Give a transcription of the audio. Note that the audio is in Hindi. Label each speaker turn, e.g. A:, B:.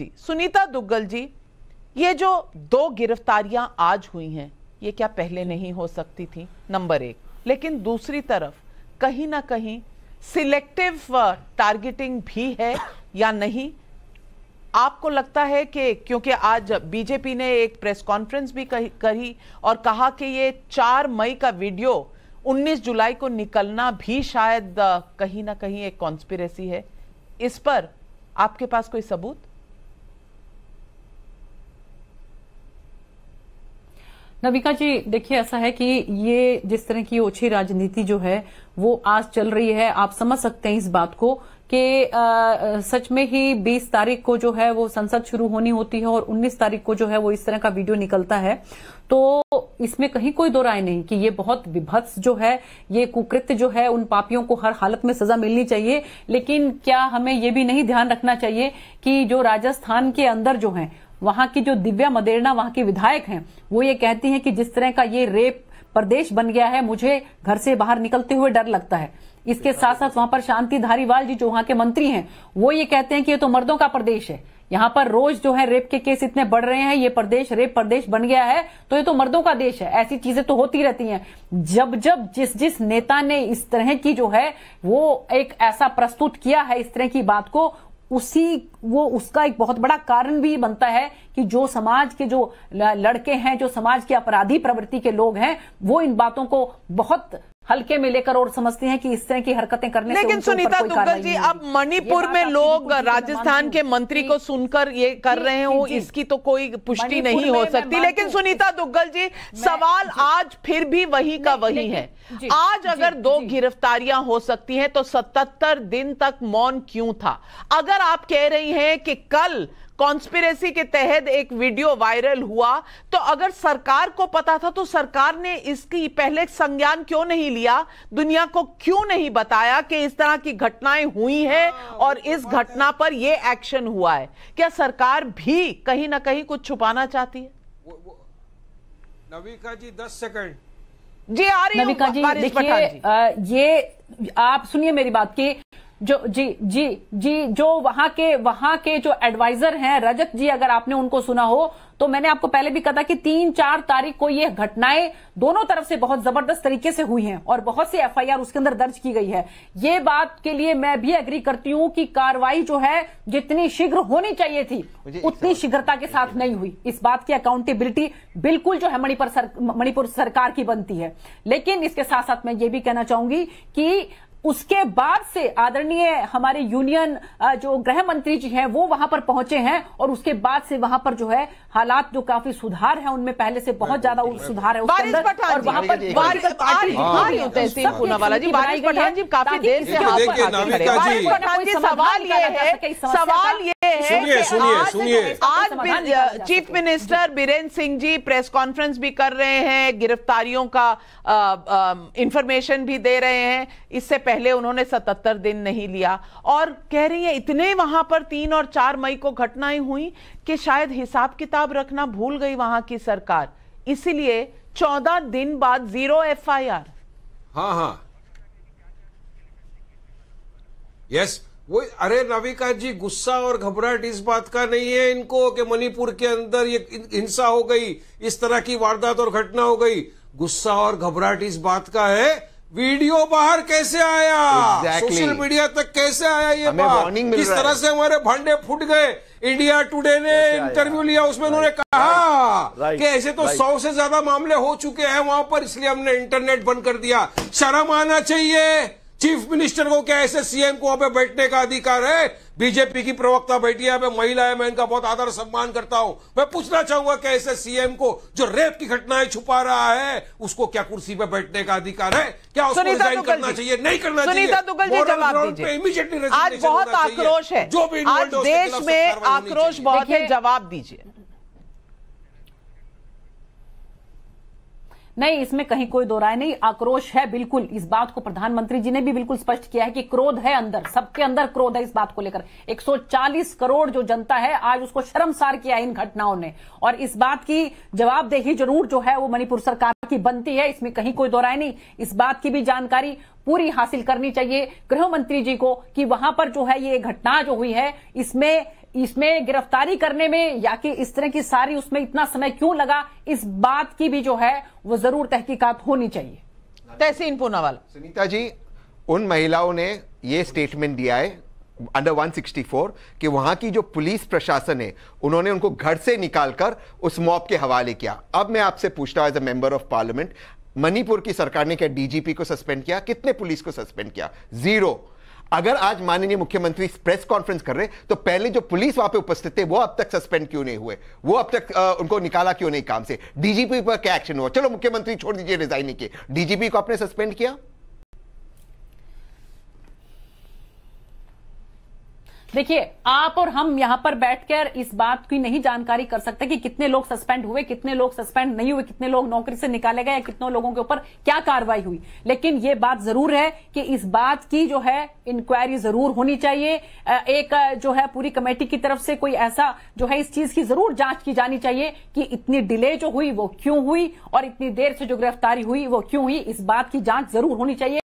A: जी सुनीता दुग्गल जी ये जो दो गिरफ्तारियां आज हुई हैं ये क्या पहले नहीं हो सकती थी नंबर एक लेकिन दूसरी तरफ कहीं ना कहीं सिलेक्टिव टारगेटिंग uh, भी है या नहीं आपको लगता है कि क्योंकि आज बीजेपी ने एक प्रेस कॉन्फ्रेंस भी करी और कहा कि ये चार मई का वीडियो 19 जुलाई को निकलना भी शायद uh, कहीं ना कहीं एक कॉन्स्पिरेसी है इस पर आपके पास कोई सबूत
B: नविका जी देखिए ऐसा है कि ये जिस तरह की ओछी राजनीति जो है वो आज चल रही है आप समझ सकते हैं इस बात को कि सच में ही 20 तारीख को जो है वो संसद शुरू होनी होती है और 19 तारीख को जो है वो इस तरह का वीडियो निकलता है तो इसमें कहीं कोई दो राय नहीं कि ये बहुत विभत्स जो है ये कुकृत्य जो है उन पापियों को हर हालत में सजा मिलनी चाहिए लेकिन क्या हमें ये भी नहीं ध्यान रखना चाहिए कि जो राजस्थान के अंदर जो है वहां की जो दिव्या मदेरना वहां के विधायक हैं वो ये कहती हैं कि जिस तरह का ये रेप प्रदेश बन गया है मुझे घर से बाहर निकलते हुए डर लगता है इसके साथ साथ वहां पर शांति धारीवाल जी जो वहां के मंत्री हैं वो ये कहते हैं कि ये तो मर्दों का प्रदेश है यहाँ पर रोज जो है रेप के केस इतने बढ़ रहे हैं ये प्रदेश रेप प्रदेश बन गया है तो ये तो मर्दों का देश है ऐसी चीजें तो होती रहती हैं जब जब जिस जिस नेता ने इस तरह की जो है वो एक ऐसा प्रस्तुत किया है इस तरह की बात को उसी वो उसका एक बहुत बड़ा कारण भी बनता है कि जो समाज के जो लड़के हैं जो समाज के अपराधी प्रवृत्ति के लोग हैं वो इन बातों को बहुत हल्के में लेकर और समझते हैं कि इस तरह की हरकतें करने लेकिन सुनीता दुग्गल जी अब
A: मणिपुर में लोग राजस्थान के मंत्री को सुनकर ये कर रहे हो इसकी तो कोई पुष्टि नहीं हो सकती लेकिन सुनीता दुग्गल जी सवाल आज फिर भी वही का वही है आज अगर दो गिरफ्तारियां हो सकती हैं तो सतहत्तर दिन तक मौन क्यों था अगर आप कह रही हैं कि कल कॉन्स्पिरेसी के तहत एक वीडियो वायरल हुआ तो अगर सरकार को पता था तो सरकार ने इसकी पहले संज्ञान क्यों नहीं लिया दुनिया को क्यों नहीं बताया कि इस तरह की घटनाएं हुई हाँ, तो है और इस घटना पर यह एक्शन हुआ है क्या सरकार भी कहीं ना कहीं कुछ छुपाना चाहती है
C: नविका जी दस सेकंड
A: जी
B: आ रही नविका जी देखिए ये आप सुनिए मेरी बात की जो जी जी जी जो वहां के वहां के जो एडवाइजर हैं रजत जी अगर आपने उनको सुना हो तो मैंने आपको पहले भी कहा था कि तीन चार तारीख को ये घटनाएं दोनों तरफ से बहुत जबरदस्त तरीके से हुई हैं और बहुत सी एफआईआर उसके अंदर दर्ज की गई है ये बात के लिए मैं भी एग्री करती हूं कि कार्रवाई जो है जितनी शीघ्र होनी चाहिए थी उतनी शीघ्रता के साथ नहीं हुई इस बात की अकाउंटेबिलिटी बिल्कुल जो है मणिपुर सर, मणिपुर सरकार की बनती है लेकिन इसके साथ साथ मैं ये भी कहना चाहूंगी कि उसके बाद से आदरणीय हमारे यूनियन जो गृह मंत्री जी हैं वो वहां पर पहुंचे हैं और उसके बाद से वहां पर जो है हालात जो काफी सुधार है उनमें पहले से बहुत ज्यादा सुधार है उसके अंदर और वहां पर बारिश पठान
A: जी सवाल ये है सवाल ये सुनिए सुनिए सुनिए आज तो chief minister Birendra Singh ji press conference भी कर रहे हैं गिरफ्तारियों का इंफॉर्मेशन भी दे रहे हैं इससे पहले उन्होंने सतहत्तर दिन नहीं लिया और कह रही है इतने वहां पर तीन और चार मई को घटनाएं हुई कि शायद हिसाब किताब रखना भूल गई वहां की सरकार इसलिए चौदह दिन बाद जीरो एफ आई आर
C: हाँ हाँ यस yes. वो अरे नाविका जी गुस्सा और घबराहट इस बात का नहीं है इनको कि मणिपुर के अंदर ये हिंसा हो गई इस तरह की वारदात और घटना हो गई गुस्सा और घबराहट इस बात का है वीडियो बाहर कैसे आया exactly. सोशल मीडिया तक कैसे आया ये बात किस तरह से हमारे भांडे फूट गए इंडिया टुडे ने इंटरव्यू लिया उसमें उन्होंने कहा कि ऐसे तो सौ से ज्यादा मामले हो चुके हैं वहां पर इसलिए हमने इंटरनेट बंद कर दिया शर्म आना चाहिए चीफ मिनिस्टर को क्या ऐसे सीएम को वहां बैठने का अधिकार है बीजेपी की प्रवक्ता बैठी है मैं महिला है मैं इनका बहुत आदर सम्मान करता हूं मैं पूछना चाहूंगा कैसे ऐसे सीएम को जो रेप की घटनाएं छुपा रहा है उसको क्या कुर्सी पर बैठने का अधिकार है क्या उसको रिजाइन करना चाहिए नहीं करना चाहिए आज बहुत आक्रोश है जो भी देश
A: में आक्रोश बहुत है जवाब दीजिए
B: नहीं इसमें कहीं कोई दोराय नहीं आक्रोश है बिल्कुल इस बात को प्रधानमंत्री जी ने भी बिल्कुल स्पष्ट किया है कि क्रोध है अंदर सबके अंदर क्रोध है इस बात को लेकर 140 करोड़ जो जनता है आज उसको शर्मसार किया है इन घटनाओं ने और इस बात की जवाबदेही जरूर जो है वो मणिपुर सरकार की बनती है इसमें कहीं कोई दोराय नहीं इस बात की भी जानकारी पूरी हासिल करनी चाहिए गृह मंत्री जी को कि वहां पर जो है ये घटना जो हुई है इसमें इसमें गिरफ्तारी करने में या कि इस तरह की सारी उसमें इतना समय क्यों लगा इस बात की भी जो है वो जरूर तहकीकात होनी चाहिए तहसीन पूनावाल
C: सुनीता जी उन महिलाओं ने ये स्टेटमेंट दिया है अंडर 164 कि वहां की जो पुलिस प्रशासन है उन्होंने उनको घर से निकालकर उस मॉब के हवाले किया अब मैं आपसे पूछता हूं as a member of parliament Manipur की सरकार ने क्या डीजीपी को सस्पेंड किया कितने पुलिस को सस्पेंड किया जीरो अगर आज माननीय मुख्यमंत्री प्रेस कॉन्फ्रेंस कर रहे तो पहले जो पुलिस वहां पे उपस्थित थे वो अब तक सस्पेंड क्यों नहीं हुए वो अब तक आ, उनको निकाला क्यों नहीं काम से डीजीपी पर क्या एक्शन हुआ चलो मुख्यमंत्री छोड़ दीजिए रिजाइन नहीं किए डीजीपी को आपने सस्पेंड किया
B: देखिए आप और हम यहां पर बैठकर इस बात की नहीं जानकारी कर सकते कि कितने लोग सस्पेंड हुए कितने लोग सस्पेंड नहीं हुए कितने लोग नौकरी से निकाले गए या कितने लोगों के ऊपर क्या कार्रवाई हुई लेकिन ये बात जरूर है कि इस बात की जो है इंक्वायरी जरूर होनी चाहिए एक जो है पूरी कमेटी की तरफ से कोई ऐसा जो है इस चीज की जरूर जांच की जानी चाहिए कि इतनी डिले जो हुई वो क्यों हुई और इतनी देर से जो गिरफ्तारी हुई वो क्यों हुई इस बात की जांच जरूर होनी चाहिए